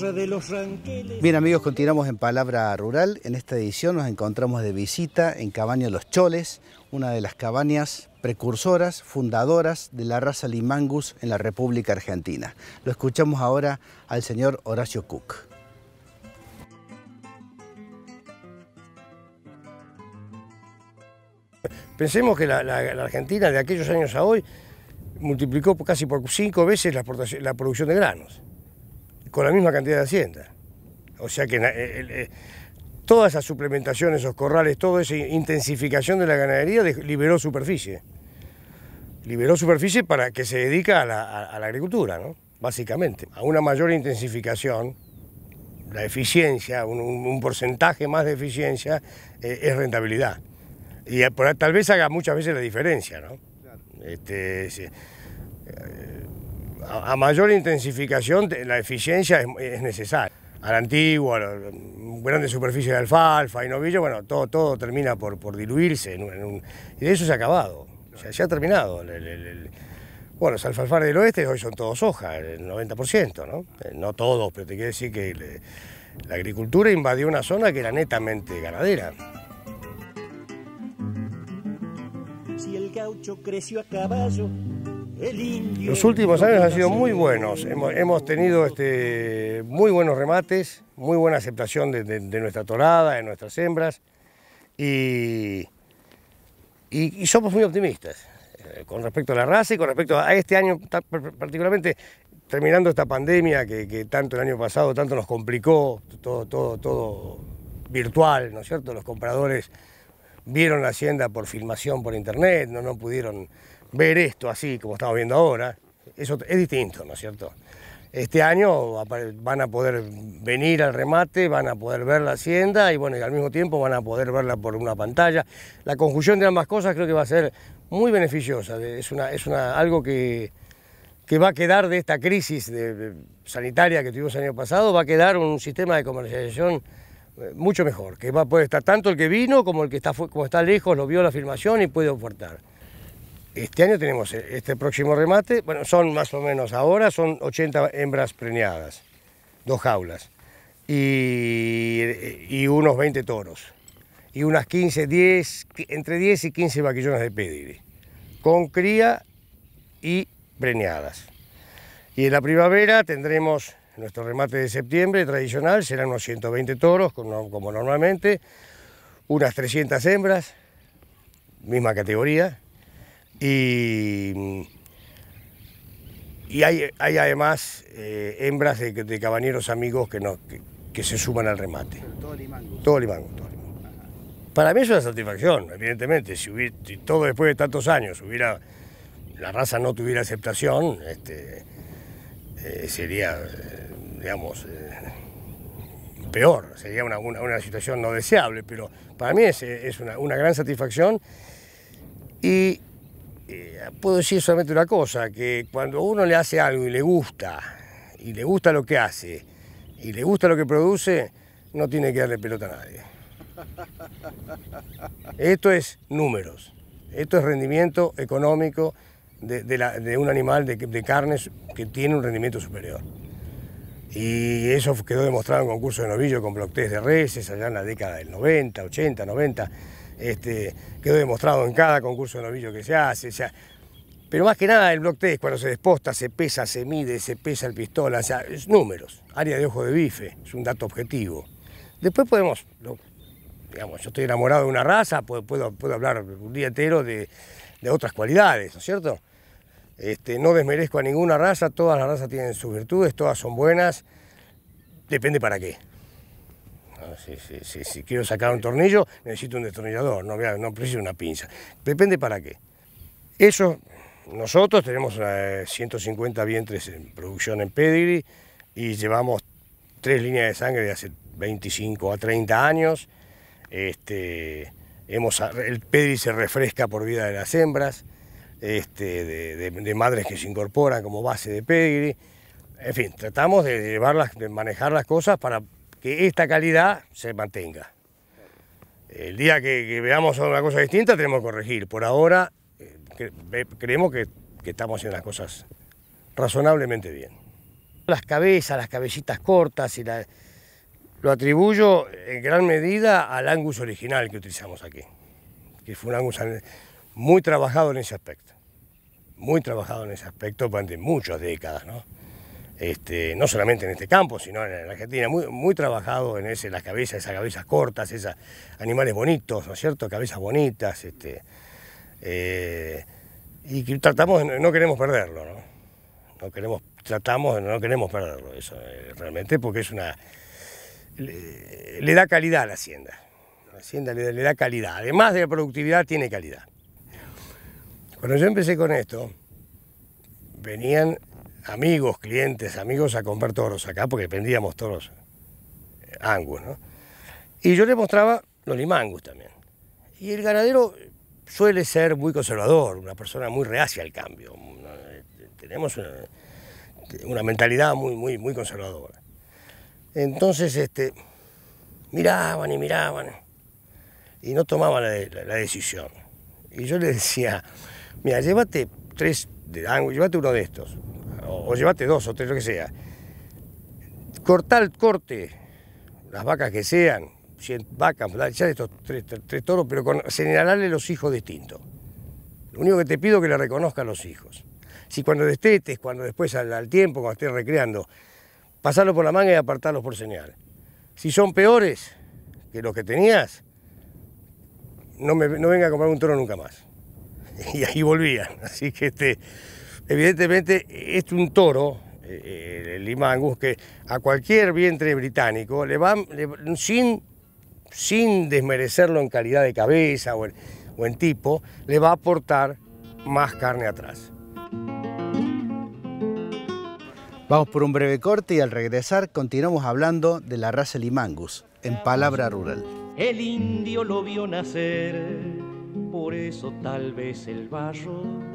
de los Bien amigos, continuamos en Palabra Rural. En esta edición nos encontramos de visita en Cabaña Los Choles, una de las cabañas precursoras, fundadoras de la raza Limangus en la República Argentina. Lo escuchamos ahora al señor Horacio Cook. Pensemos que la, Argentina de aquellos años a hoy multiplicó casi por cinco veces la producción de granos con la misma cantidad de hacienda. O sea que eh, eh, eh, todas esas toda esa suplementación, esos corrales, toda esa intensificación de la ganadería liberó superficie. Liberó superficie para que se dedica a la, agricultura, ¿no? básicamente. A una mayor intensificación, la eficiencia, un, porcentaje más de eficiencia es rentabilidad. Y tal vez haga muchas veces la diferencia, ¿no? Este, a, mayor intensificación la eficiencia es, es necesaria. A la antigua, grandes superficies de alfalfa y novillo, bueno, todo, todo termina por, por diluirse. y de eso se ha acabado, sea, se ha terminado. bueno, los alfalfares del oeste hoy son todos hojas, el 90%, ¿no? Eh, no todos, pero te quiero decir que la agricultura invadió una zona que era netamente ganadera. Si el gaucho creció a caballo los últimos años han sido muy buenos. Hemos, tenido este, muy buenos remates, muy buena aceptación de, nuestra torada, de nuestras hembras. Y, somos muy optimistas eh, con respecto a la raza y con respecto a este año, particularmente terminando esta pandemia que, tanto el año pasado tanto nos complicó, todo, todo, todo virtual, ¿no es cierto? Los compradores vieron la hacienda por filmación por internet, no, no pudieron ver esto así como estamos viendo ahora, eso es distinto, ¿no es cierto? Este año van a poder venir al remate, van a poder ver la hacienda y bueno, y al mismo tiempo van a poder verla por una pantalla. La conjunción de ambas cosas creo que va a ser muy beneficiosa. Es, algo que, va a quedar de esta crisis sanitaria que tuvimos el año pasado, va a quedar un sistema de comercialización eh, mucho mejor, que va a poder estar tanto el que vino como el que está, como está lejos, lo vio la filmación y puede ofertar. Este año tenemos e, este próximo remate, bueno, son más o menos ahora, son 80 hembras preñadas, dos jaulas, y, unos 20 toros, y unas 15, 10, entre 10 y 15 vaquillonas de pedigrí, con cría y preñadas. Y en la primavera tendremos nuestro remate de septiembre tradicional, serán unos 120 toros, como normalmente, unas 300 hembras, misma categoría, y, hay, además eh, hembras de, de, amigos que, no, que, se suman al remate. Todo limango. Todo limango, todo Para mí es una satisfacción, evidentemente. Si, todo después de tantos años hubiera la raza no tuviera aceptación, este, eh, sería, eh, digamos, peor, sería una, situación no deseable, pero para mí es, una, una, gran satisfacción y eh, puedo decir solamente una cosa, que cuando uno le hace algo y le gusta, y le gusta lo que hace, y le gusta lo que produce, no tiene que darle pelota a nadie. Esto es números, esto es rendimiento económico de, un animal de, carnes que tiene un rendimiento superior. Y eso quedó demostrado en concurso de novillo con bloques de reses allá en la década del 90, 80, 90. Este, quedó demostrado en cada concurso de novillo que se hace. pero más que nada el block test, cuando se desposta, se pesa, se mide, se pesa el pistola, o es números, área de ojo de bife, es un dato objetivo. Después podemos, digamos, yo estoy enamorado de una raza, puedo, hablar un día entero de, otras cualidades, ¿no es cierto? Este, no desmerezco a ninguna raza, todas las razas tienen sus virtudes, todas son buenas, depende para qué. Si, ah, si, quiero sacar un tornillo, necesito un destornillador, no, no preciso una pinza. Depende para qué. Eso, nosotros tenemos 150 eh, vientres en producción en Pedigree y llevamos tres líneas de sangre de hace 25 a 30 años. Este, hemos, el Pedigree se refresca por vida de las hembras, este, de, madres que se incorporan como base de Pedigree. En fin, tratamos de llevarlas, de manejar las cosas para que esta calidad se mantenga. El día que, veamos una cosa distinta tenemos que corregir. Por ahora eh, creemos que, estamos haciendo las cosas razonablemente bien. Las cabezas, las cabecitas cortas y lo atribuyo en gran medida al angus original que utilizamos aquí, que fue un angus muy trabajado en ese aspecto, muy trabajado en ese aspecto durante muchas décadas, este, no solamente en este campo, sino en la Argentina, muy, muy trabajado en las cabezas, esas cabezas cortas, esas animales bonitos, ¿no es cierto? Cabezas bonitas, este, eh, y tratamos, no queremos perderlo, ¿no? No queremos, tratamos, no queremos perderlo, eso eh, realmente, porque es una, le, da calidad a la hacienda, la hacienda le, le da calidad, además de la productividad tiene calidad. Cuando yo empecé con esto, venían amigos, clientes, amigos a comprar toros acá, porque vendíamos toros eh, angus, ¿no? Y yo le mostraba los limangus también. Y el ganadero suele ser muy conservador, una persona muy reacia al cambio. Mm, eh, tenemos una, mentalidad muy, muy, muy conservadora. Entonces, este, miraban y miraban y no tomaban la, decisión. Y yo le decía, mira, llévate tres de llévate uno de estos, o, o llévate dos o tres, lo que sea. cortar corte, las vacas que sean, 100 vacas, echar estos tres, toros, pero con, señalarle los hijos distintos. Lo único que te pido es que le reconozcan los hijos. Si cuando destetes, cuando después al, tiempo, cuando estés recreando, pasarlos por la manga y apartarlos por señal. Si son peores que los que tenías, no, me, no venga a comprar un toro nunca más. Y ahí volvían. Así que este. Evidentemente es este un toro, eh, el Limangus, que a cualquier vientre británico le va sin, sin desmerecerlo en calidad de cabeza o en, o en tipo, le va a aportar más carne atrás. Vamos por un breve corte y al regresar continuamos hablando de la raza Limangus, en palabra rural. El indio lo vio nacer, por eso tal vez el barro